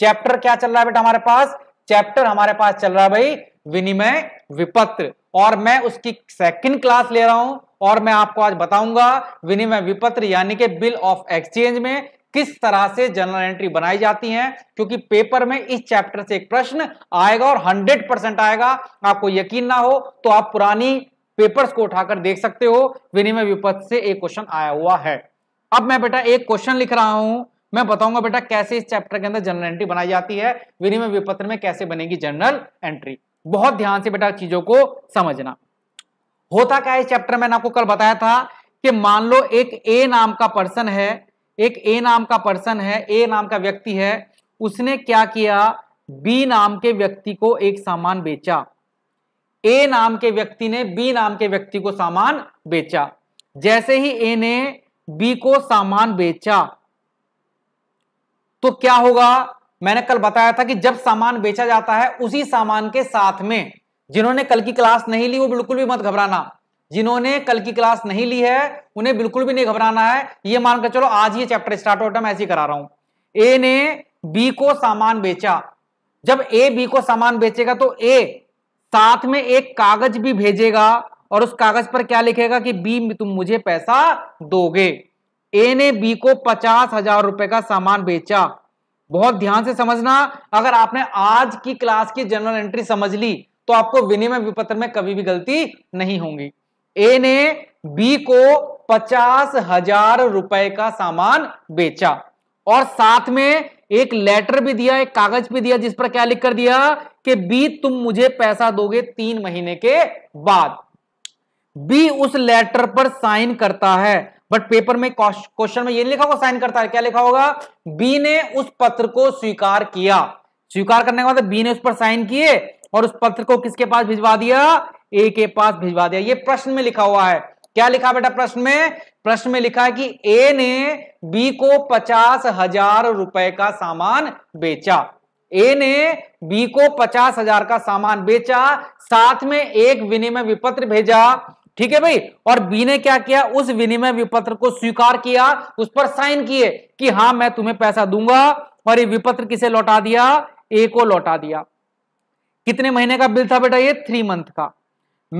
chapter क्या चल रहा है बेटा हमारे पास चैप्टर हमारे पास चल रहा है भाई विनिमय विपत्र और मैं उसकी सेकंड क्लास ले रहा हूं और मैं आपको आज बताऊंगा विनिमय विपत्र यानी कि बिल ऑफ एक्सचेंज में किस तरह से जनरल एंट्री बनाई जाती है क्योंकि पेपर में इस चैप्टर से एक प्रश्न आएगा और 100 परसेंट आएगा आपको यकीन ना हो तो आप पुरानी पेपर्स को उठाकर देख सकते हो विनिमय विपत्र से एक क्वेश्चन आया हुआ है अब मैं बेटा एक क्वेश्चन लिख रहा हूं मैं बताऊंगा बेटा कैसे इस चैप्टर के अंदर जनरल एंट्री बनाई जाती है विनिमय विपत्र में कैसे बनेगी जनरल एंट्री बहुत ध्यान से बेटा चीजों को समझना होता क्या है चैप्टर मैंने आपको कल बताया था कि मान लो एक ए नाम का पर्सन है एक ए नाम का पर्सन है ए नाम का व्यक्ति है उसने क्या किया बी नाम के व्यक्ति को एक सामान बेचा ए नाम के व्यक्ति ने बी नाम के व्यक्ति को सामान बेचा जैसे ही ए ने बी को सामान बेचा तो क्या होगा मैंने कल बताया था कि जब सामान बेचा जाता है उसी सामान के साथ में जिन्होंने कल की क्लास नहीं ली वो बिल्कुल भी मत घबराना जिन्होंने कल की क्लास नहीं ली है उन्हें बिल्कुल भी नहीं घबराना है ये मानकर चलो आज ये चैप्टर स्टार्ट होता है तो मैं ऐसे करा रहा हूं ए ने बी को सामान बेचा जब ए बी को सामान बेचेगा तो ए साथ में एक कागज भी भेजेगा और उस कागज पर क्या लिखेगा कि बी तुम मुझे पैसा दोगे ए ने बी को पचास हजार रुपए का सामान बेचा बहुत ध्यान से समझना अगर आपने आज की क्लास की जनरल एंट्री समझ ली तो आपको विनिमय विपत्र में कभी भी गलती नहीं होगी ए ने बी को पचास हजार रुपए का सामान बेचा और साथ में एक लेटर भी दिया एक कागज भी दिया जिस पर क्या लिख कर दिया कि बी तुम मुझे पैसा दोगे तीन महीने के बाद बी उस लेटर पर साइन करता है बट पेपर में क्वेश्चन में ये नहीं लिखा होगा साइन करता है क्या लिखा होगा बी ने उस पत्र को स्वीकार किया स्वीकार करने के बाद बी ने उस पर साइन किए और उस पत्र को किसके पास भिजवा दिया ए के पास भिजवा दिया ये प्रश्न में लिखा हुआ है क्या लिखा बेटा प्रश्न में प्रश्न में लिखा है कि ए ने बी को पचास हजार रुपए का सामान बेचा ए ने बी को पचास हजार का सामान बेचा साथ में एक विनिमय विपत्र भेजा ठीक है भाई और बी ने क्या किया उस विनिमय विपत्र को स्वीकार किया उस पर साइन किए कि हाँ मैं तुम्हें पैसा दूंगा और ये विपत्र किसे लौटा दिया ए को लौटा दिया कितने महीने का बिल था बेटा ये थ्री मंथ का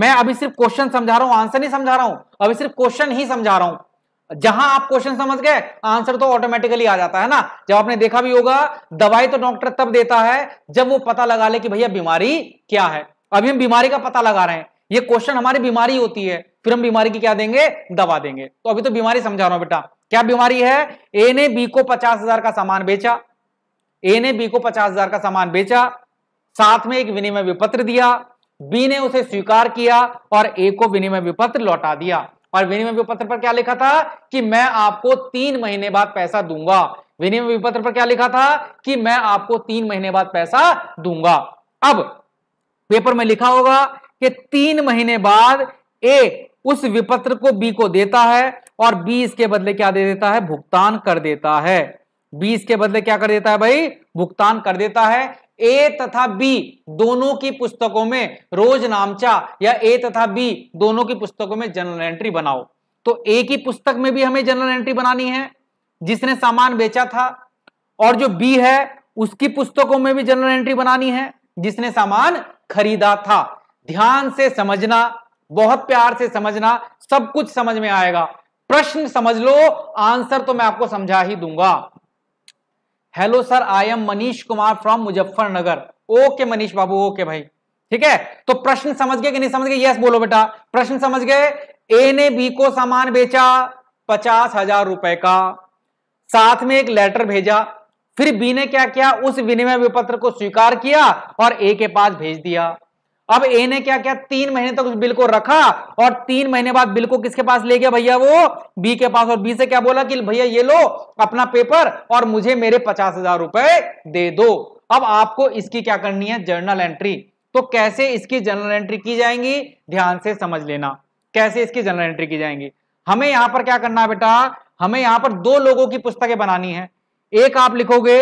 मैं अभी सिर्फ क्वेश्चन समझा रहा हूं आंसर नहीं समझा रहा हूं अभी सिर्फ क्वेश्चन ही समझा रहा हूं जहां आप क्वेश्चन समझ गए आंसर तो ऑटोमेटिकली आ जाता है ना जब आपने देखा भी होगा दवाई तो डॉक्टर तब देता है जब वो पता लगा ले कि भैया बीमारी क्या है अभी हम बीमारी का पता लगा रहे हैं ये क्वेश्चन हमारी बीमारी होती है फिर हम बीमारी की क्या देंगे दवा देंगे तो अभी तो बीमारी समझा रहा हूं बेटा क्या बीमारी है ए ने बी को पचास हजार का सामान बेचा ए ने बी को पचास हजार का सामान बेचा साथ में एक विनिमय विपत्र दिया बी ने उसे स्वीकार किया और ए को विनिमय विपत्र लौटा दिया और विनिमय विपत्र पर क्या लिखा था कि मैं आपको तीन महीने बाद पैसा दूंगा विनिमय विपत्र पर क्या लिखा था कि मैं आपको तीन महीने बाद पैसा दूंगा अब पेपर में लिखा होगा कि तीन महीने बाद ए उस विपत्र को बी को देता है और बी इसके बदले क्या दे देता है भुगतान कर देता है बी इसके बदले क्या कर देता है भाई भुगतान कर देता है ए तथा बी दोनों की पुस्तकों में रोज नामचा या ए तथा बी दोनों की पुस्तकों में जनरल एंट्री बनाओ तो ए की पुस्तक में भी हमें जनरल एंट्री बनानी है जिसने सामान बेचा था और जो बी है उसकी पुस्तकों में भी जनरल एंट्री बनानी है जिसने सामान खरीदा था ध्यान से समझना बहुत प्यार से समझना सब कुछ समझ में आएगा प्रश्न समझ लो आंसर तो मैं आपको समझा ही दूंगा hello sir I am Manish Kumar from Muzaffarnagar okay Manish बाबू ओके भाई ठीक है तो प्रश्न समझ गए कि नहीं समझ गए यस बोलो बेटा प्रश्न समझ गए ए ने बी को सामान बेचा पचास हजार रुपए का साथ में एक लेटर भेजा फिर बी ने क्या किया उस विनिमय पत्र को स्वीकार किया और ए के पास भेज दिया अब ए ने क्या किया तीन महीने तक उस बिल को रखा और तीन महीने बाद बिल को किसके पास ले गया भैया वो बी के पास और बी से क्या बोला कि भैया ये लो अपना पेपर और मुझे मेरे पचास हजार रुपए दे दो अब आपको इसकी क्या करनी है जर्नल एंट्री तो कैसे इसकी जर्नल एंट्री की जाएंगी ध्यान से समझ लेना कैसे इसकी जर्नल एंट्री की जाएंगी हमें यहां पर क्या करना है बेटा हमें यहां पर दो लोगों की पुस्तकें बनानी है एक आप लिखोगे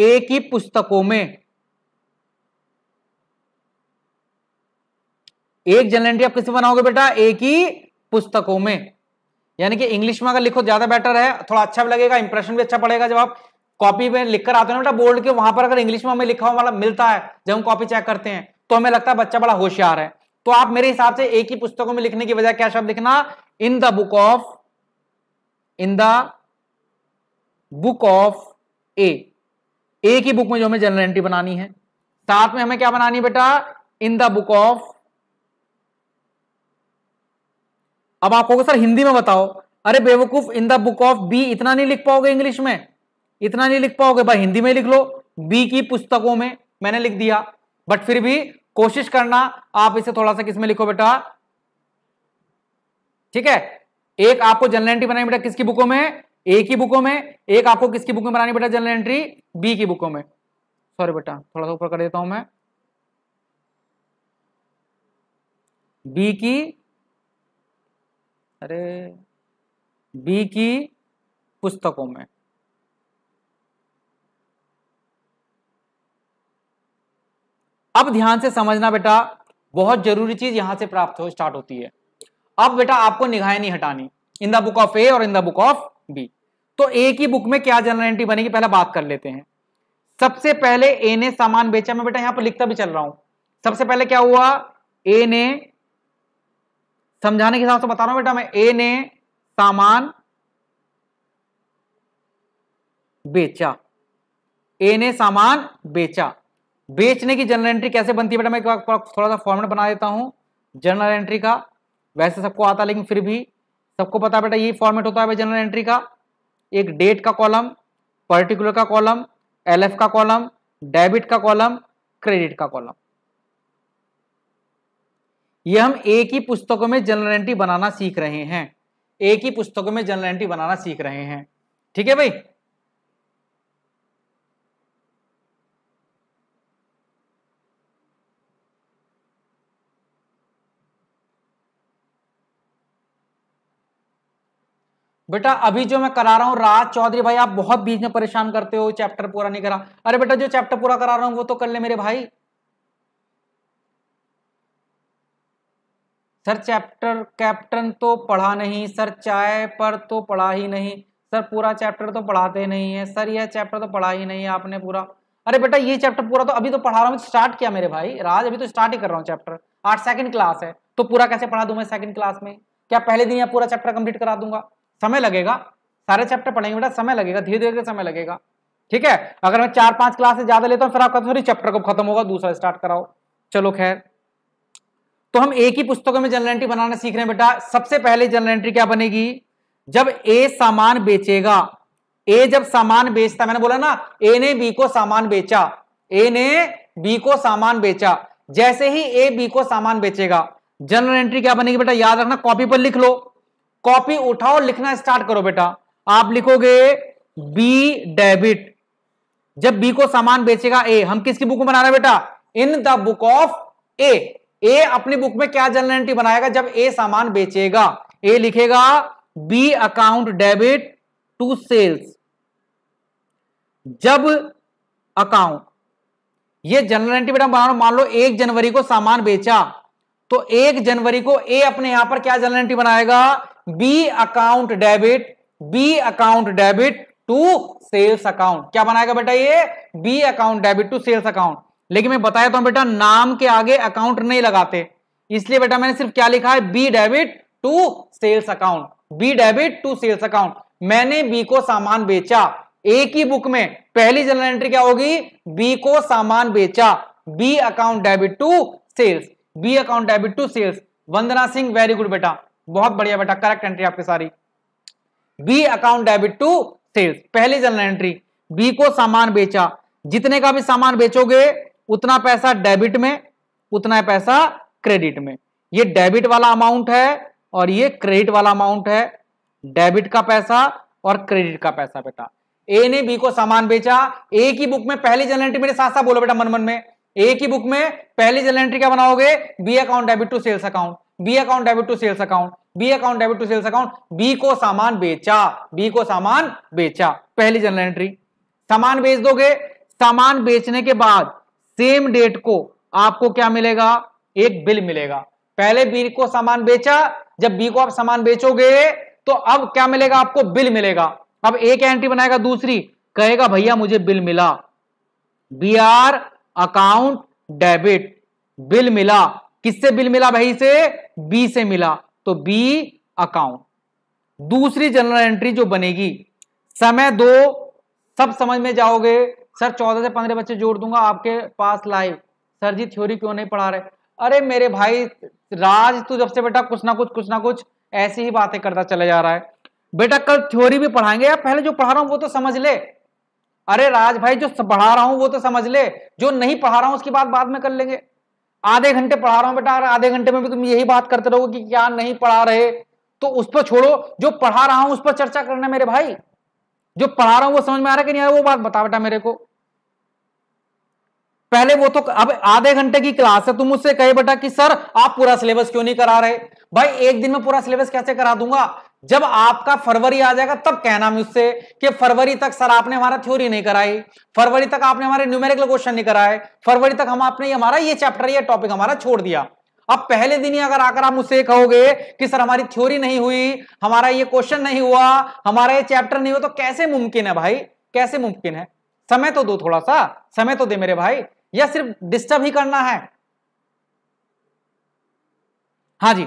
ए की पुस्तकों में एक जनरल एंट्री आप किससे बनाओगे बेटा एक ही पुस्तकों में यानी कि इंग्लिश में अगर लिखो ज्यादा बेटर है थोड़ा अच्छा भी लगेगा इंप्रेशन भी अच्छा पड़ेगा जब आप कॉपी में लिखकर आते हो ना बेटा बोर्ड के वहां पर अगर इंग्लिश में हमें लिखा हुआ वाला मिलता है जब हम कॉपी चेक करते हैं तो हमें लगता है बच्चा बड़ा होशियार है तो आप मेरे हिसाब से एक ही पुस्तकों में लिखने की बजाय क्या शब्द लिखना in the book of in the book of A एक ही बुक में जो हमें जनरल एंट्री बनानी है साथ में हमें क्या बनानी है बेटा इन द बुक ऑफ अब आप कहोगे सर हिंदी में बताओ अरे बेवकूफ in the book of B इतना नहीं लिख पाओगे इंग्लिश में इतना नहीं लिख पाओगे भाई हिंदी में लिख लो बी की पुस्तकों में मैंने लिख दिया बट फिर भी कोशिश करना आप इसे थोड़ा सा किसमें लिखो बेटा ठीक है एक आपको जनरल एंट्री बनानी बेटा किसकी बुकों में ए की बुकों में एक आपको किसकी बुक में बनानी बेटा जनरल एंट्री बी की बुकों में सॉरी बेटा थोड़ा सा ऊपर कर देता हूं मैं बी की अरे बी की पुस्तकों में अब ध्यान से समझना बेटा बहुत जरूरी चीज यहां से प्राप्त हो स्टार्ट होती है अब बेटा आपको निगाहें नहीं हटानी in the book of A और in the book of B तो ए की बुक में क्या जनरल एंट्री बनेगी पहले बात कर लेते हैं सबसे पहले ए ने सामान बेचा मैं बेटा यहां पर लिखता भी चल रहा हूं सबसे पहले क्या हुआ ए ने समझाने के हिसाब से बता रहा हूं बेटा मैं ए ने सामान बेचा ए ने सामान बेचा बेचने की जनरल एंट्री कैसे बनती है बेटा मैं थोड़ा सा फॉर्मेट बना देता हूं जनरल एंट्री का वैसे सबको आता लेकिन फिर भी सबको पता है बेटा ये फॉर्मेट होता है जनरल एंट्री का एक डेट का कॉलम पर्टिकुलर का कॉलम एलएफ का कॉलम डेबिट का कॉलम क्रेडिट का कॉलम ये हम एक ही पुस्तकों में जनरल एंट्री बनाना सीख रहे हैं एक ही पुस्तकों में जनरल एंट्री बनाना सीख रहे हैं ठीक है भाई बेटा अभी जो मैं करा रहा हूँ राज चौधरी भाई आप बहुत बीच में परेशान करते हो चैप्टर पूरा नहीं करा अरे बेटा जो चैप्टर पूरा करा रहा हूँ वो तो कर ले मेरे भाई सर चैप्टर कैप्टन तो पढ़ा नहीं सर चाय पर तो पढ़ा ही नहीं सर पूरा चैप्टर तो पढ़ाते नहीं है सर यह चैप्टर तो पढ़ा ही नहीं है आपने पूरा अरे बेटा ये चैप्टर पूरा तो अभी तो पढ़ा रहा हूँ स्टार्ट किया मेरे भाई राज अभी तो स्टार्ट ही कर रहा हूँ चैप्टर आठ सेकंड क्लास है तो पूरा कैसे पढ़ा दूँ मैं सेकंड क्लास में क्या पहले दिन यह पूरा चैप्टर कंप्लीट करा दूंगा समय लगेगा सारे चैप्टर पढ़ेंगे बेटा समय लगेगा धीरे धीरे समय लगेगा ठीक है अगर मैं चार पांच से ज्यादा लेता हूँ फिर आप तो थोड़ी चैप्टर को खत्म होगा दूसरा स्टार्ट कराओ चलो खैर तो हम एक ही पुस्तकों में जनरल एंट्री बनाना सीख रहे हैं बेटा सबसे पहले जनरल एंट्री क्या बनेगी जब ए सामान बेचेगा ए जब सामान बेचता मैंने बोला ना ए ने बी को सामान बेचा ए ने बी को सामान बेचा जैसे ही ए बी को सामान बेचेगा जनरल एंट्री क्या बनेगी बेटा याद रखना कॉपी पर लिख लो कॉपी उठाओ लिखना स्टार्ट करो बेटा आप लिखोगे बी डेबिट जब बी को सामान बेचेगा ए हम किसकी बुक में बना रहे बेटा in the book of A A अपनी बुक में क्या जनरल एंट्री बनाएगा जब ए सामान बेचेगा ए लिखेगा B account debit to sales जब अकाउंट ये जनरल एंट्री बेटा मान लो एक जनवरी को सामान बेचा तो एक जनवरी को ए अपने यहां पर क्या जनरल एंट्री बनाएगा B account debit B account debit to sales account क्या बनाएगा बेटा ये B account debit to sales account लेकिन मैं बताया था तो बेटा नाम के आगे अकाउंट नहीं लगाते इसलिए बेटा मैंने सिर्फ क्या लिखा है B debit to sales account B debit to sales account मैंने बी को सामान बेचा एक ही बुक में पहली जनरल एंट्री क्या होगी बी को सामान बेचा B account debit to sales B account debit to sales Vandana Singh very good बेटा बहुत बढ़िया बेटा करेक्ट एंट्री आपकी सारी B account debit to sales पहली जनरल एंट्री बी को सामान बेचा जितने का भी सामान बेचोगे उतना पैसा डेबिट में उतना पैसा क्रेडिट में ये डेबिट वाला अमाउंट है और ये क्रेडिट वाला अमाउंट है डेबिट का पैसा और क्रेडिट का पैसा बेटा ए ने बी को सामान बेचा ए की बुक में पहली जनरल एंट्री मेरे साथ साथ बोलो बेटा मन मन में ए की बुक में पहली जनरल एंट्री क्या बनाओगे B account debit to sales account B account debit to sales account B account debit to sales account B को सामान बेचा बी को सामान बेचा पहली जनरल एंट्री सामान बेच दोगे सामान बेचने के बाद सेम डेट को आपको क्या मिलेगा एक बिल मिलेगा पहले बी को सामान बेचा जब बी को आप सामान बेचोगे तो अब क्या मिलेगा आपको बिल मिलेगा अब एक एंट्री बनाएगा दूसरी कहेगा भैया मुझे बिल मिला B R account debit bill मिला किससे बिल मिला भाई से बी से मिला तो बी अकाउंट दूसरी जनरल एंट्री जो बनेगी समय दो सब समझ में जाओगे सर चौदह से पंद्रह बच्चे जोड़ दूंगा आपके पास लाइव सर जी थ्योरी क्यों नहीं पढ़ा रहे अरे मेरे भाई राज तू जब से बेटा कुछ ना कुछ कुछ ना कुछ ऐसी ही बातें करता चला जा रहा है बेटा कल थ्योरी भी पढ़ाएंगे या पहले जो पढ़ा रहा हूं वो तो समझ ले अरे राज भाई जो पढ़ा रहा हूं वो तो समझ ले जो नहीं पढ़ा रहा हूं उसकी बात बाद में कर लेंगे आधे घंटे पढ़ा रहा हूं बेटा आधे घंटे में भी तुम यही बात करते रहोगे कि क्या नहीं पढ़ा रहे तो उस पर छोड़ो जो पढ़ा रहा हूं उस पर चर्चा करना मेरे भाई जो पढ़ा रहा हूं वो समझ में आ रहा है कि नहीं आ रहा वो बात बता बेटा मेरे को पहले वो तो अब आधे घंटे की क्लास है तुम मुझसे कहे बेटा कि सर आप पूरा सिलेबस क्यों नहीं करा रहे भाई एक दिन में पूरा सिलेबस कैसे करा दूंगा जब आपका फरवरी आ जाएगा तब कहना मुझसे कि फरवरी तक सर आपने हमारा थ्योरी नहीं कराई फरवरी तक आपने हमारे न्यूमेरिकल क्वेश्चन नहीं कराए फरवरी तक हम आपने हमारा ये चैप्टर ये टॉपिक हमारा छोड़ दिया अब पहले दिन ही अगर आकर आप मुझसे कहोगे कि सर हमारी थ्योरी नहीं हुई हमारा ये क्वेश्चन नहीं हुआ हमारा ये चैप्टर नहीं हुआ तो कैसे मुमकिन है भाई कैसे मुमकिन है समय तो दो थोड़ा सा समय तो दे मेरे भाई या सिर्फ डिस्टर्ब ही करना है हाँ जी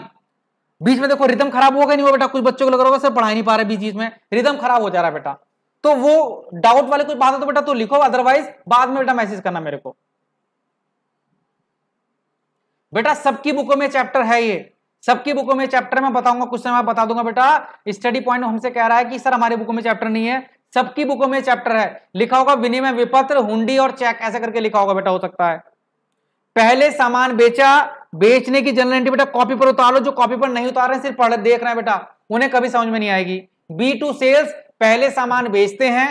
बीच में देखो रिदम खराब होगा नहीं हुआ बेटा कुछ बच्चों को लग रहा होगा सर पढ़ा ही नहीं पा रहे बीच बीच में रिदम खराब हो जा रहा है बेटा तो वो डाउट वाले कुछ बात है तो बेटा तो लिखो अदरवाइज बाद में बेटा मैसेज करना मेरे को बेटा सबकी बुकों में चैप्टर है ये सबकी बुकों में चैप्टर में बताऊंगा कुछ समय बता दूंगा बेटा स्टडी पॉइंट हमसे कह रहा है कि सर हमारे बुकों में चैप्टर नहीं है सबकी बुकों में चैप्टर है लिखा होगा विनिमय विपत्र हुंडी और चेक ऐसा करके लिखा होगा बेटा हो सकता है पहले सामान बेचा बेचने की जनरल एंट्री बेटा कॉपी पर उतारो जो कॉपी पर नहीं उतार रहे सिर्फ पढ़ देख रहे हैं बेटा उन्हें कभी समझ में नहीं आएगी बी टू सेल्स पहले सामान बेचते हैं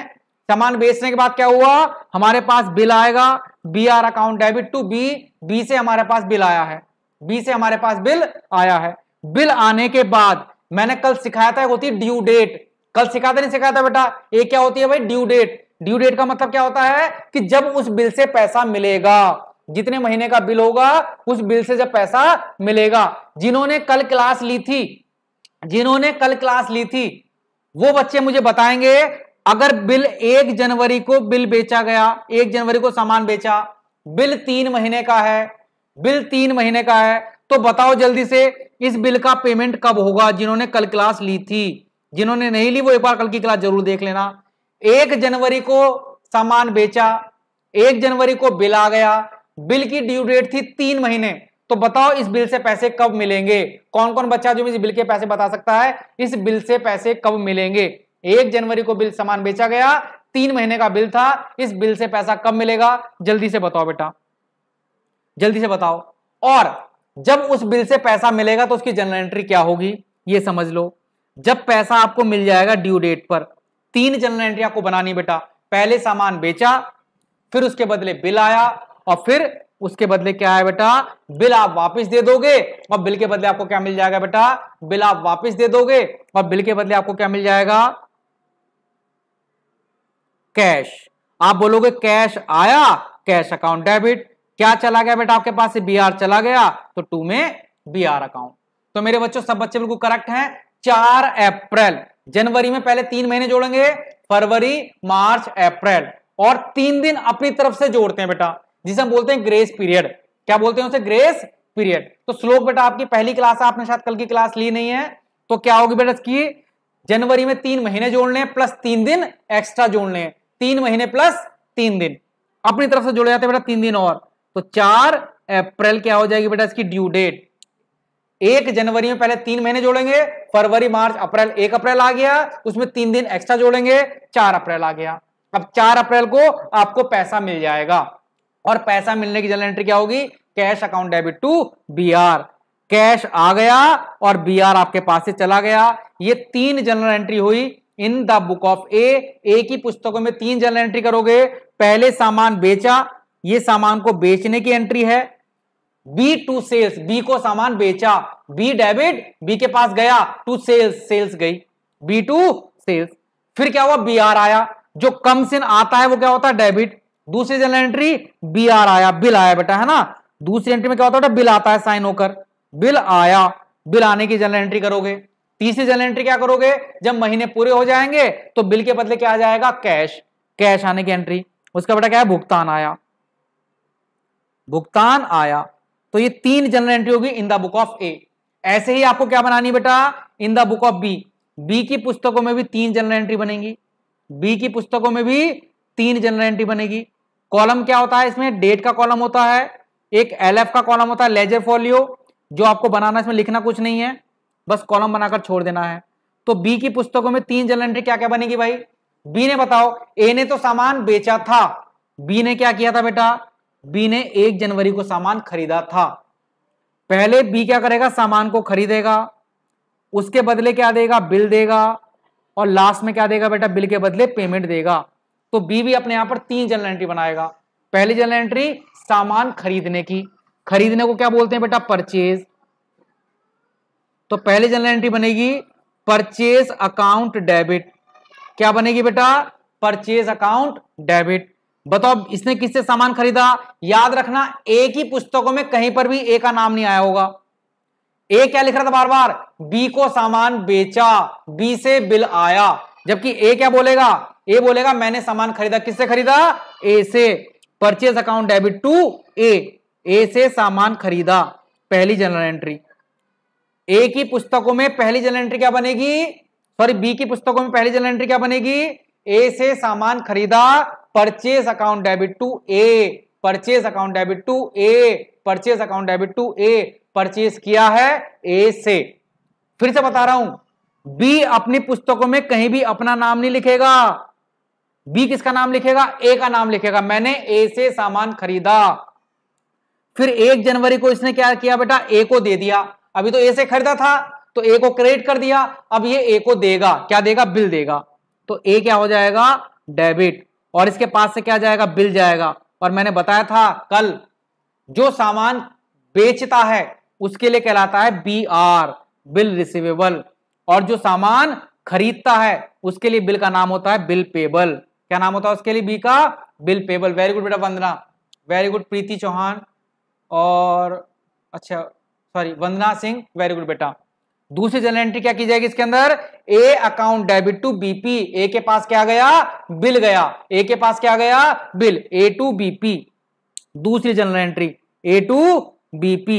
सामान बेचने के बाद क्या हुआ हमारे पास बिल आएगा B R account debit to B B से हमारे पास बिल आया है बी से हमारे पास बिल आया है बिल आने के बाद मैंने कल सिखाया था होती ड्यू डेट कल सिखाते नहीं सिखाता बेटा ये क्या होती है भाई ड्यू डेट ड्यू डेट का मतलब क्या होता है कि जब उस बिल से पैसा मिलेगा जितने महीने का बिल होगा उस बिल से जब पैसा मिलेगा जिन्होंने कल क्लास ली थी जिन्होंने कल क्लास ली थी वो बच्चे मुझे बताएंगे अगर बिल एक जनवरी को बिल बेचा गया एक जनवरी को सामान बेचा बिल तीन महीने का है बिल तीन महीने का है तो बताओ जल्दी से इस बिल का पेमेंट कब होगा जिन्होंने कल क्लास ली थी जिन्होंने नहीं ली वो एक बार कल की क्लास जरूर देख लेना एक जनवरी को सामान बेचा एक जनवरी को बिल आ गया बिल की ड्यू डेट थी तीन महीने तो बताओ इस बिल से पैसे कब मिलेंगे कौन कौन बच्चा जो इस बिल के पैसे बता सकता है इस बिल से पैसे कब मिलेंगे एक जनवरी को बिल सामान बेचा गया तीन महीने का बिल था इस बिल से पैसा कब मिलेगा जल्दी से बताओ बेटा जल्दी से बताओ और जब उस बिल से पैसा मिलेगा तो उसकी जनरल एंट्री क्या होगी ये समझ लो जब पैसा आपको मिल जाएगा ड्यू डेट पर तीन जनरल एंट्री आपको बनानी बेटा पहले सामान बेचा फिर उसके बदले बिल आया और फिर उसके बदले क्या है बेटा बिल आप वापस दे दोगे और बिल के बदले आपको क्या मिल जाएगा बेटा बिल आप वापस दे दोगे और बिल के बदले आपको क्या मिल जाएगा कैश आप बोलोगे कैश आया कैश अकाउंट डेबिट क्या चला गया बेटा आपके पास से बी चला गया तो टू में बी अकाउंट तो मेरे बच्चों सब बच्चे बिल्कुल करेक्ट हैं चार अप्रैल जनवरी में पहले तीन महीने जोड़ेंगे फरवरी मार्च अप्रैल और तीन दिन अपनी तरफ से जोड़ते हैं बेटा जिसे हम बोलते हैं ग्रेस पीरियड क्या बोलते हैं उसे ग्रेस पीरियड तो स्लोक बेटा आपकी पहली क्लास है आपने शायद कल की क्लास ली नहीं है तो क्या होगी बेटा इसकी जनवरी में तीन महीने जोड़ने प्लस तीन दिन एक्स्ट्रा जोड़ने तीन महीने प्लस तीन दिन अपनी तरफ से जोड़े जाते हैं बेटा तीन दिन और तो चार अप्रैल क्या हो जाएगी बेटा इसकी ड्यू डेट एक जनवरी में पहले तीन महीने जोड़ेंगे फरवरी मार्च अप्रैल एक अप्रैल आ गया उसमें तीन दिन एक्स्ट्रा जोड़ेंगे चार अप्रैल आ गया अब चार अप्रैल को आपको पैसा मिल जाएगा और पैसा मिलने की जनरल एंट्री क्या होगी cash account debit to B cash आ गया और बी आपके पास से चला गया ये तीन जनरल एंट्री हुई in the book of A A की पुस्तकों में तीन जनरल एंट्री करोगे पहले सामान बेचा ये सामान को बेचने की एंट्री है बी टू सेल्स बी को सामान बेचा बी डेबिट बी के पास गया टू सेल्स सेल्स गई बी टू सेल्स फिर क्या हुआ बी आर आया जो कम से आता है वो क्या होता है डेबिट दूसरी जनरल एंट्री बी आर आया बिल आया बेटा है ना दूसरी एंट्री में क्या होता है बिल आता है साइन होकर बिल आया बिल आने की जनरल एंट्री करोगे तीसरी जनरल एंट्री क्या करोगे जब महीने पूरे हो जाएंगे तो बिल के बदले क्या आ जाएगा कैश कैश आने की एंट्री उसका बेटा क्या है भुगतान आया भुगतान आया तो ये तीन जनरल एंट्री होगी in the book of A ऐसे ही आपको क्या बनानी बेटा in the book of B B की पुस्तकों में भी तीन जनरल एंट्री बनेगी बी की पुस्तकों में भी तीन जनरल एंट्री बनेगी कॉलम क्या होता है इसमें डेट का कॉलम होता है एक एफ का कॉलम होता है लेजर फोलियो जो आपको बनाना इसमें लिखना कुछ नहीं है बस कॉलम बनाकर छोड़ देना है तो बी की पुस्तकों में तीन जनरल एंट्री क्या क्या बनेगी भाई बी ने बताओ ए ने तो सामान बेचा था बी ने क्या किया था बेटा बी ने एक जनवरी को सामान खरीदा था पहले बी क्या करेगा सामान को खरीदेगा उसके बदले क्या देगा बिल देगा और लास्ट में क्या देगा बेटा बिल के बदले पेमेंट देगा तो बी भी अपने यहां पर तीन जनरल एंट्री बनाएगा पहली जनरल एंट्री सामान खरीदने की खरीदने को क्या बोलते हैं बेटा परचेज तो पहली जनरल एंट्री बनेगी परचेज अकाउंट डेबिट क्या बनेगी बेटा परचेज अकाउंट डेबिट बताओ इसने किससे सामान खरीदा याद रखना एक ही पुस्तकों में कहीं पर भी ए का नाम नहीं आया होगा ए क्या लिख रहा था बार बार बी को सामान बेचा बी से बिल आया जबकि ए क्या बोलेगा ए बोलेगा मैंने सामान खरीदा किससे खरीदा ए से purchase account debit to A A से सामान खरीदा पहली जनरल एंट्री ए की पुस्तकों में पहली जनरल एंट्री क्या बनेगी सॉरी बी की पुस्तकों में पहली जनरल एंट्री क्या बनेगी ए से सामान खरीदा purchase account debit to A purchase account debit to A purchase account debit to A purchase किया है ए से फिर से बता रहा हूं बी अपनी पुस्तकों में कहीं भी अपना नाम नहीं लिखेगा बी किसका नाम लिखेगा ए का नाम लिखेगा मैंने ए से सामान खरीदा फिर एक जनवरी को इसने क्या किया बेटा ए को दे दिया अभी तो ए से खरीदा था तो ए को क्रेडिट कर दिया अब ये ए को देगा क्या देगा बिल देगा तो ए क्या हो जाएगा डेबिट और इसके पास से क्या जाएगा बिल जाएगा और मैंने बताया था कल जो सामान बेचता है उसके लिए कहलाता है बी आर बिल रिसीवेबल और जो सामान खरीदता है उसके लिए बिल का नाम होता है बिल पेबल क्या नाम होता है उसके लिए बी का बिल पेबल वेरी गुड बेटा वंदना वेरी गुड प्रीति चौहान और अच्छा sorry Vandana Singh very good बेटा दूसरी जर्नल एंट्री क्या की जाएगी इसके अंदर A account debit to BP A के पास क्या गया बिल गया ए के पास क्या गया बिल ए टू बीपी दूसरी journal entry A to BP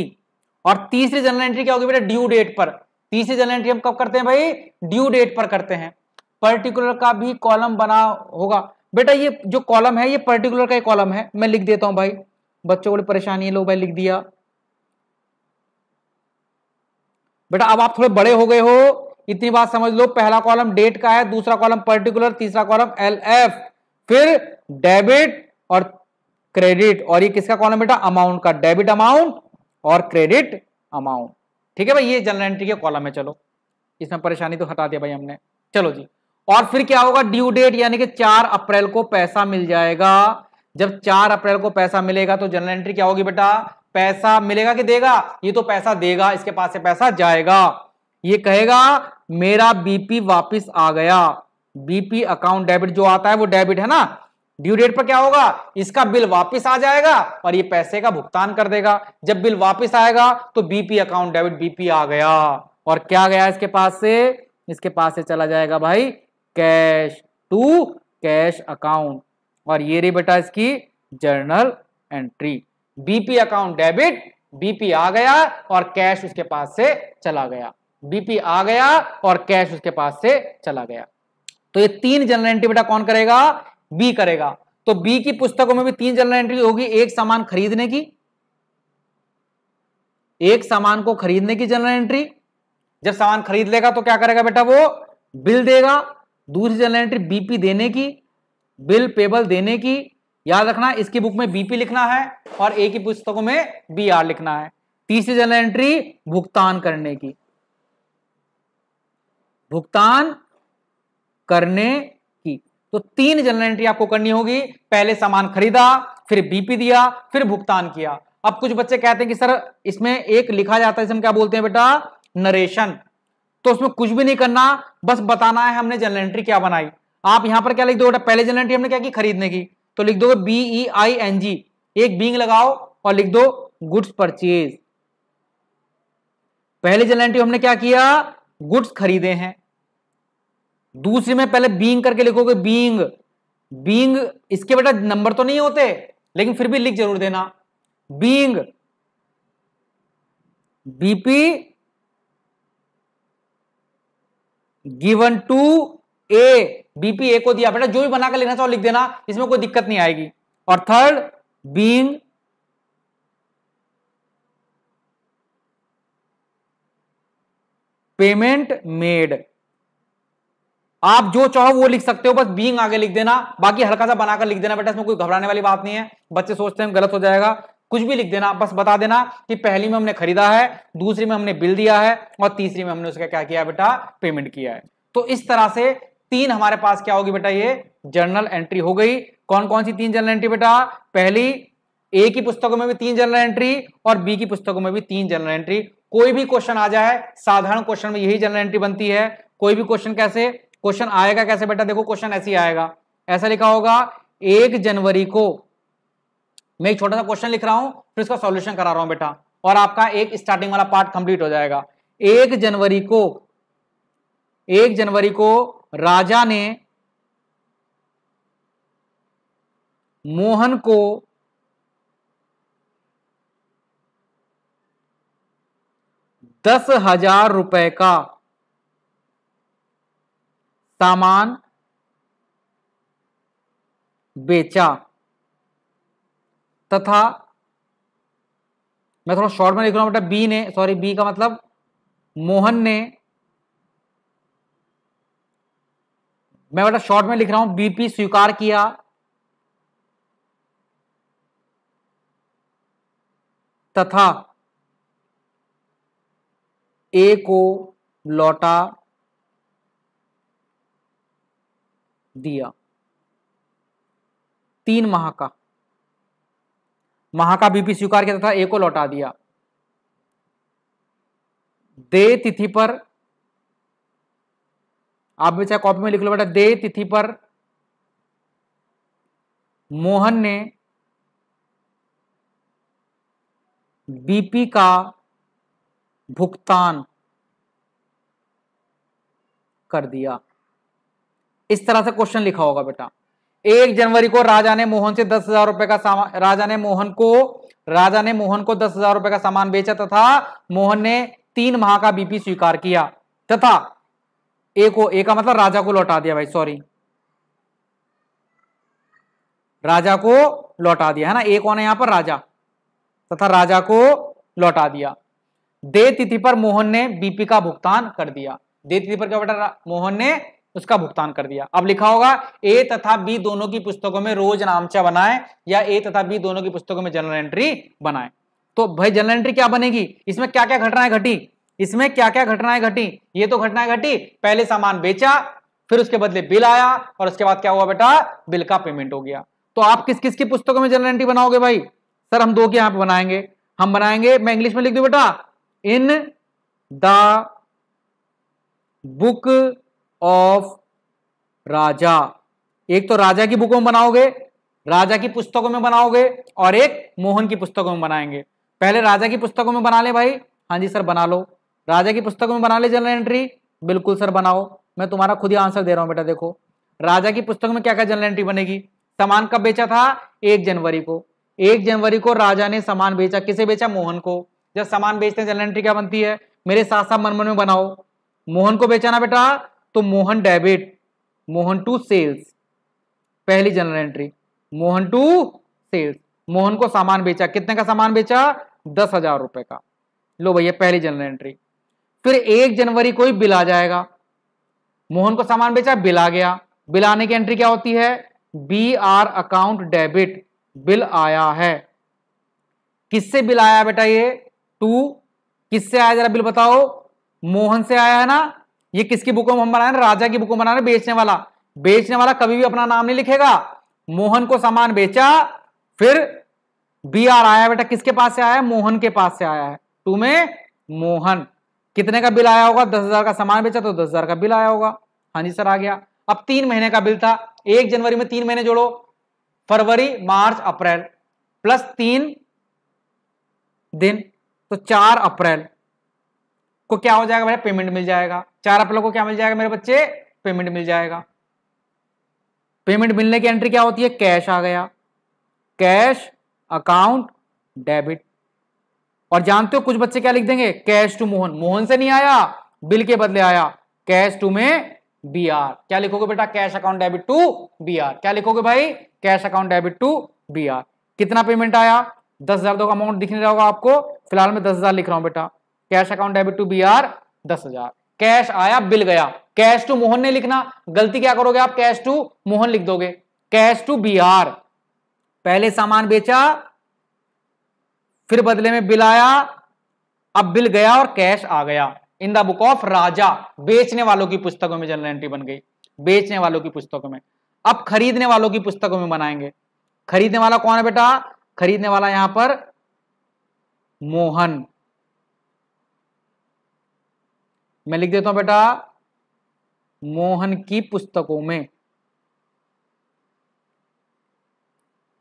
और तीसरी जर्नल एंट्री क्या होगी बेटा ड्यू डेट पर तीसरी जर्नल एंट्री हम कब करते हैं भाई ड्यू डेट पर करते हैं पर्टिकुलर का भी कॉलम बना होगा बेटा ये जो कॉलम है ये पर्टिकुलर का ही कॉलम है मैं लिख देता हूं भाई बच्चों को परेशानी है लो भाई लिख दिया बेटा अब आप थोड़े बड़े हो गए हो इतनी बात समझ लो पहला कॉलम डेट का है दूसरा कॉलम पर्टिकुलर तीसरा कॉलम एल एफ फिर डेबिट और क्रेडिट और ये किसका कॉलम बेटा अमाउंट का डेबिट अमाउंट और क्रेडिट अमाउंट ठीक है भाई ये जनरल एंट्री के कॉलम है चलो इसमें परेशानी तो हटा दिया भाई हमने चलो जी और फिर क्या होगा ड्यू डेट यानी कि चार अप्रैल को पैसा मिल जाएगा जब चार अप्रैल को पैसा मिलेगा तो जनरल एंट्री क्या होगी बेटा पैसा मिलेगा कि देगा ये तो पैसा देगा इसके पास से पैसा जाएगा ये कहेगा मेरा बीपी वापस आ गया बीपी अकाउंट डेबिट जो आता है वो डेबिट है ना ड्यू डेट पर क्या होगा इसका बिल वापस आ जाएगा और ये पैसे का भुगतान कर देगा जब बिल वापस आएगा तो बीपी अकाउंट डेबिट बीपी आ गया और क्या गया इसके पास से इसके पास से चला जाएगा भाई कैश टू कैश अकाउंट और ये रही बेटा इसकी journal entry BP account debit BP आ गया और कैश उसके पास से चला गया बीपी आ गया और कैश उसके पास से चला गया तो ये तीन जनरल एंट्री बेटा कौन करेगा बी करेगा तो बी की पुस्तकों में भी तीन जनरल एंट्री होगी एक सामान खरीदने की एक सामान को खरीदने की जनरल एंट्री जब सामान खरीद लेगा तो क्या करेगा बेटा वो बिल देगा दूसरी जनरल एंट्री बीपी देने की बिल पेबल देने की याद रखना इसकी बुक में बीपी लिखना है और ए की पुस्तकों में बी आर लिखना है तीसरी जनरल एंट्री भुगतान करने की भुगतान करने की तो तीन जनरल एंट्री आपको करनी होगी पहले सामान खरीदा फिर बीपी दिया फिर भुगतान किया अब कुछ बच्चे कहते हैं कि सर इसमें एक लिखा जाता है इसमें क्या बोलते हैं बेटा नरेशन तो उसमें कुछ भी नहीं करना बस बताना है हमने जनरल एंट्री क्या बनाई आप यहां पर क्या लिख दो बेटा पहले जनरल एंट्री हमने क्या की खरीदने की तो लिख दोगे बीई आई एन जी एक बींग लगाओ और लिख दो गुड्स परचेज पहले एंट्री हमने क्या किया गुड्स खरीदे हैं दूसरी में पहले बींग करके लिखोगे बींग बींग इसके बेटा नंबर तो नहीं होते लेकिन फिर भी लिख जरूर देना being BP given to A BPA को दिया बेटा जो भी बनाकर लेना चाहो लिख देना इसमें कोई दिक्कत नहीं आएगी और थर्ड बींग पेमेंट मेड आप जो चाहो वो लिख सकते हो बस बींग आगे लिख देना बाकी हल्का सा बनाकर लिख देना बेटा इसमें कोई घबराने वाली बात नहीं है बच्चे सोचते हैं गलत हो जाएगा कुछ भी लिख देना बस बता देना कि पहली में हमने खरीदा है दूसरी में हमने बिल दिया है और तीसरी में हमने उसका क्या किया बेटा पेमेंट किया है तो इस तरह से तीन हमारे पास क्या होगी बेटा ये जर्नल एंट्री हो गई कौन कौन सी तीन जर्नल एंट्री बेटा पहली ए की पुस्तकों में भी तीन जर्नल एंट्री और बी की पुस्तकों में भी तीन जर्नल एंट्री कोई भी क्वेश्चन आ जाए साधारण क्वेश्चन में यही जर्नल एंट्री बनती है कोई भी क्वेश्चन कैसे क्वेश्चन आएगा कैसे बेटा देखो क्वेश्चन ऐसे ही आएगा ऐसा लिखा होगा एक जनवरी को मैं एक छोटा सा क्वेश्चन लिख रहा हूं फिर उसका सॉल्यूशन करा रहा हूं बेटा और आपका एक स्टार्टिंग वाला पार्ट कंप्लीट हो जाएगा एक जनवरी को एक जनवरी को राजा ने मोहन को दस हजार रुपए का सामान बेचा तथा मैं थोड़ा शॉर्ट में लिख रहा हूं बेटा बी ने सॉरी बी का मतलब मोहन ने मैं बेटा शॉर्ट में लिख रहा हूं बीपी स्वीकार किया तथा ए को लौटा दिया तीन माह का महा का बीपी स्वीकार किया तथा ए को लौटा दिया दे तिथि पर आप भी चाहे कॉपी में लिख लो बेटा दे तिथि पर मोहन ने बीपी का भुगतान कर दिया इस तरह से क्वेश्चन लिखा होगा बेटा एक जनवरी को राजा ने मोहन से दस हजार रुपए का सामान राजा ने मोहन को राजा ने मोहन को दस हजार रुपए का सामान बेचा तथा मोहन ने तीन माह का बीपी स्वीकार किया तथा ए को ए का मतलब राजा को लौटा दिया भाई सॉरी राजा को लौटा दिया है ना ए कौन है यहां पर राजा तथा राजा को लौटा दिया दे तिथि पर मोहन ने बीपी का भुगतान कर दिया दे तिथि पर क्या बेटा मोहन ने उसका भुगतान कर दिया अब लिखा होगा ए तथा बी दोनों की पुस्तकों में रोज नामचा बनाए या ए तथा बी दोनों की पुस्तकों में जनरल एंट्री बनाए तो भाई जनरल एंट्री क्या बनेगी इसमें क्या क्या घटनाएं घटी इसमें क्या क्या घटनाएं घटी ये तो घटनाएं घटी पहले सामान बेचा फिर उसके बदले बिल आया और उसके बाद क्या हुआ बेटा बिल का पेमेंट हो गया तो आप किस किस की पुस्तकों में जनरल एंट्री बनाओगे भाई सर हम दो के यहां पर बनाएंगे हम बनाएंगे मैं इंग्लिश में लिख दू बेटा in the book of Raja एक तो राजा की बुकों में बनाओगे राजा की पुस्तकों में बनाओगे और एक मोहन की पुस्तकों में बनाएंगे पहले राजा की पुस्तकों में बना ले भाई हाँ जी सर बना लो राजा की पुस्तक में बना ले जनरल एंट्री बिल्कुल सर बनाओ मैं तुम्हारा खुद ही आंसर दे रहा हूं बेटा देखो राजा की पुस्तक में क्या क्या जनरल एंट्री बनेगी सामान कब बेचा था एक जनवरी को एक जनवरी को राजा ने सामान बेचा किसे बेचा मोहन को जब सामान बेचते हैं जनरल एंट्री क्या बनती है मेरे साथ साथ मनमन में बनाओ मोहन को बेचाना बेटा तो Mohan debit Mohan to sales पहली journal entry Mohan to sales Mohan को सामान बेचा कितने का सामान बेचा दस हजार रुपए का लो भैया पहली जनरल एंट्री फिर एक जनवरी को ही बिल आ जाएगा मोहन को सामान बेचा बिल आ गया बिल आने की एंट्री क्या होती है B R account debit bill आया है किससे बिल आया बेटा ये टू किससे आया जरा बिल बताओ मोहन से आया है ना ये किसकी बुकों में हम बना राजा की बुकों में बेचने वाला बेचने वाला कभी भी अपना नाम नहीं लिखेगा मोहन को सामान बेचा फिर बी आर आया बेटा किसके पास से आया है मोहन के पास से आया है टू में मोहन कितने का बिल आया होगा दस हजार का सामान बेचा तो दस हजार का बिल आया होगा हाँ जी सर आ गया अब तीन महीने का बिल था एक जनवरी में तीन महीने जोड़ो फरवरी मार्च अप्रैल प्लस तीन दिन तो चार अप्रैल को क्या हो जाएगा भैया पेमेंट मिल जाएगा चार अप्रैल को क्या मिल जाएगा मेरे बच्चे पेमेंट मिल जाएगा पेमेंट मिलने की एंट्री क्या होती है कैश आ गया कैश अकाउंट डेबिट और जानते हो कुछ बच्चे क्या लिख देंगे कैश टू मोहन मोहन से नहीं आया बिल के बदले आया कैश टू में बी आर क्या लिखोगे बेटा cash account debit to B R क्या लिखोगे भाई cash account debit to B R कितना पेमेंट आया दस हजार का अमाउंट दिखने रहा होगा आपको फिलहाल मैं दस हजार लिख रहा हूं बेटा cash account debit to B R दस हजार कैश आया बिल गया कैश टू मोहन ने लिखना गलती क्या करोगे आप कैश टू मोहन लिख दोगे कैश टू बी आर पहले सामान बेचा फिर बदले में बिल आया अब बिल गया और कैश आ गया in the book of Raja बेचने वालों की पुस्तकों में जनरल एंट्री बन गई बेचने वालों की पुस्तकों में अब खरीदने वालों की पुस्तकों में बनाएंगे खरीदने वाला कौन है बेटा खरीदने वाला यहां पर मोहन मैं लिख देता हूं बेटा मोहन की पुस्तकों में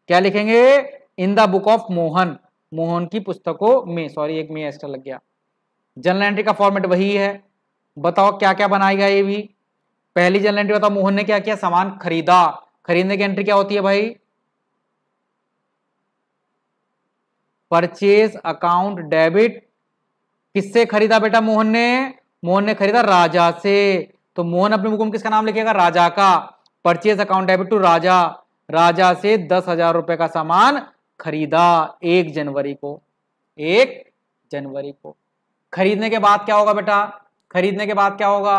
क्या लिखेंगे in the book of Mohan Mohan की पुस्तकों में सॉरी एक में एक्स्ट्रा लग गया जनरल एंट्री का फॉर्मेट वही है बताओ क्या क्या बनाएगा ये भी पहली जनरल एंट्री बताओ मोहन ने क्या किया सामान खरीदा खरीदने की एंट्री क्या होती है भाई परचेज अकाउंट डेबिट किससे खरीदा बेटा मोहन ने मोहन ने खरीदा राजा से तो मोहन अपने मुकुम किसका नाम लिखेगा राजा का purchase account debit to Raja Raja से दस हजार रुपए का सामान खरीदा एक जनवरी को एक जनवरी को खरीदने के बाद क्या होगा बेटा खरीदने के बाद क्या होगा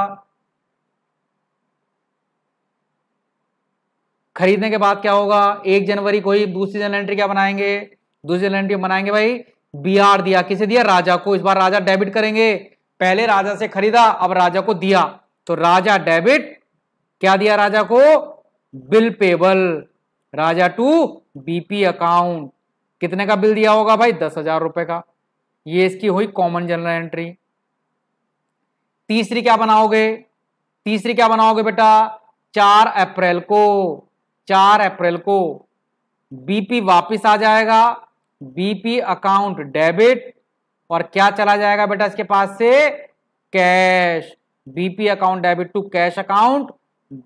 खरीदने के बाद क्या होगा एक जनवरी को ही दूसरी जनरल एंट्री क्या बनाएंगे दूसरी जनरल एंट्री बनाएंगे भाई बी आर दिया किसे दिया राजा को इस बार राजा डेबिट करेंगे पहले राजा से खरीदा अब राजा को दिया तो राजा डेबिट क्या दिया राजा को bill payable Raja to BP account कितने का बिल दिया होगा भाई दस हजार रुपए का ये इसकी हुई कॉमन जनरल एंट्री तीसरी क्या बनाओगे तीसरी क्या बनाओगे बेटा चार अप्रैल को चार अप्रैल को बीपी वापस आ जाएगा बीपी अकाउंट डेबिट और क्या चला जाएगा बेटा इसके पास से cash BP account debit to cash account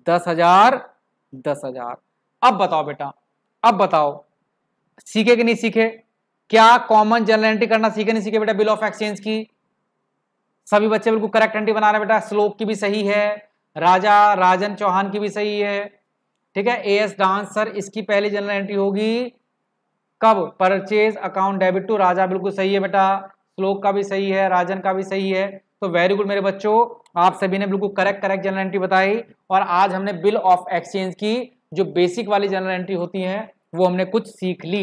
दस हजार दस हजार अब बताओ बेटा अब बताओ सीखे कि नहीं सीखे क्या कॉमन जनरल एंट्री करना सीखे नहीं सीखे बेटा बिल ऑफ एक्सचेंज की सभी बच्चे बिल्कुल करेक्ट एंट्री बना रहे बेटा श्लोक की भी सही है राजा राजन चौहान की भी सही है ठीक है ए एस डांस सर इसकी पहली जनरल एंट्री होगी कब purchase account debit to Raja बिल्कुल सही है बेटा श्लोक का भी सही है राजन का भी सही है तो वेरी गुड मेरे बच्चों आप सभी ने बिल्कुल करेक्ट करेक्ट जनरल एंट्री बताई और आज हमने बिल ऑफ एक्सचेंज की जो बेसिक वाली जनरल एंट्री होती है वो हमने कुछ सीख ली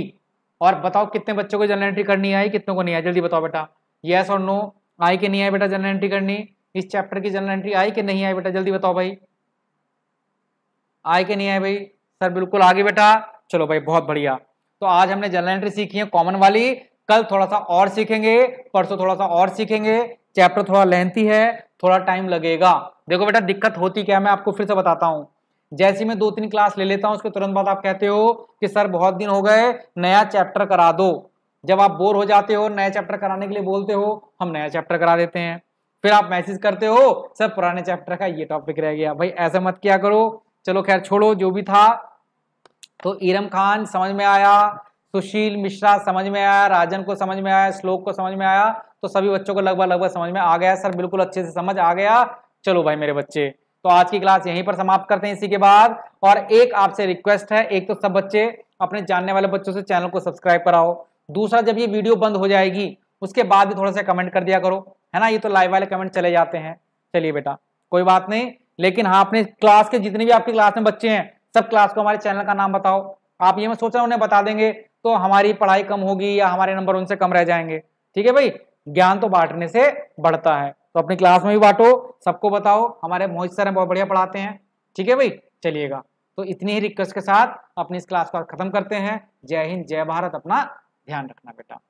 और बताओ कितने बच्चों को जनरल एंट्री करनी आई कितनों को नहीं आई जल्दी बताओ बेटा येस और नो आई के नहीं आई बेटा जनरल एंट्री करनी इस चैप्टर की जनरल एंट्री आई कि नहीं आई बेटा जल्दी बताओ भाई आई के नहीं आई भाई सर बिल्कुल आगे बेटा चलो भाई बहुत बढ़िया तो आज हमने जनरल एंट्री सीखी है कॉमन वाली कल थोड़ा सा और सीखेंगे परसों थोड़ा सा और सीखेंगे चैप्टर थोड़ा लेंथी है थोड़ा टाइम लगेगा देखो बेटा दिक्कत होती क्या मैं आपको फिर से बताता हूँ जैसे मैं दो तीन क्लास ले लेता हूँ उसके तुरंत बाद आप कहते हो कि सर बहुत दिन हो गए नया चैप्टर करा दो जब आप बोर हो जाते हो नया चैप्टर कराने के लिए बोलते हो हम नया चैप्टर करा देते हैं फिर आप मैसेज करते हो सर पुराने चैप्टर का ये टॉपिक रह गया भाई ऐसा मत किया करो चलो खैर छोड़ो जो भी था तो इरम खान समझ में आया सुशील मिश्रा समझ में आया राजन को समझ में आया श्लोक को समझ में आया तो सभी बच्चों को लगभग लगभग समझ में आ गया सर बिल्कुल अच्छे से समझ आ गया चलो भाई मेरे बच्चे तो आज की क्लास यहीं पर समाप्त करते हैं इसी के बाद और एक आपसे रिक्वेस्ट है एक तो सब बच्चे अपने जानने वाले बच्चों से चैनल को सब्सक्राइब कराओ दूसरा जब ये वीडियो बंद हो जाएगी उसके बाद भी थोड़ा सा कमेंट कर दिया करो है ना ये तो लाइव वाले कमेंट चले जाते हैं चलिए बेटा कोई बात नहीं लेकिन हाँ अपने क्लास के जितने भी आपकी क्लास में बच्चे हैं सब क्लास को हमारे चैनल का नाम बताओ आप ये मैं सोच रहा हूँ उन्हें बता देंगे तो हमारी पढ़ाई कम होगी या हमारे नंबर उनसे कम रह जाएंगे ठीक है भाई ज्ञान तो बांटने से बढ़ता है तो अपनी क्लास में भी बांटो सबको बताओ हमारे मोहित सर हैं बहुत बढ़िया पढ़ाते हैं ठीक है भाई चलिएगा तो इतनी ही रिक्वेस्ट के साथ अपनी इस क्लास को खत्म करते हैं जय हिंद जय भारत अपना ध्यान रखना बेटा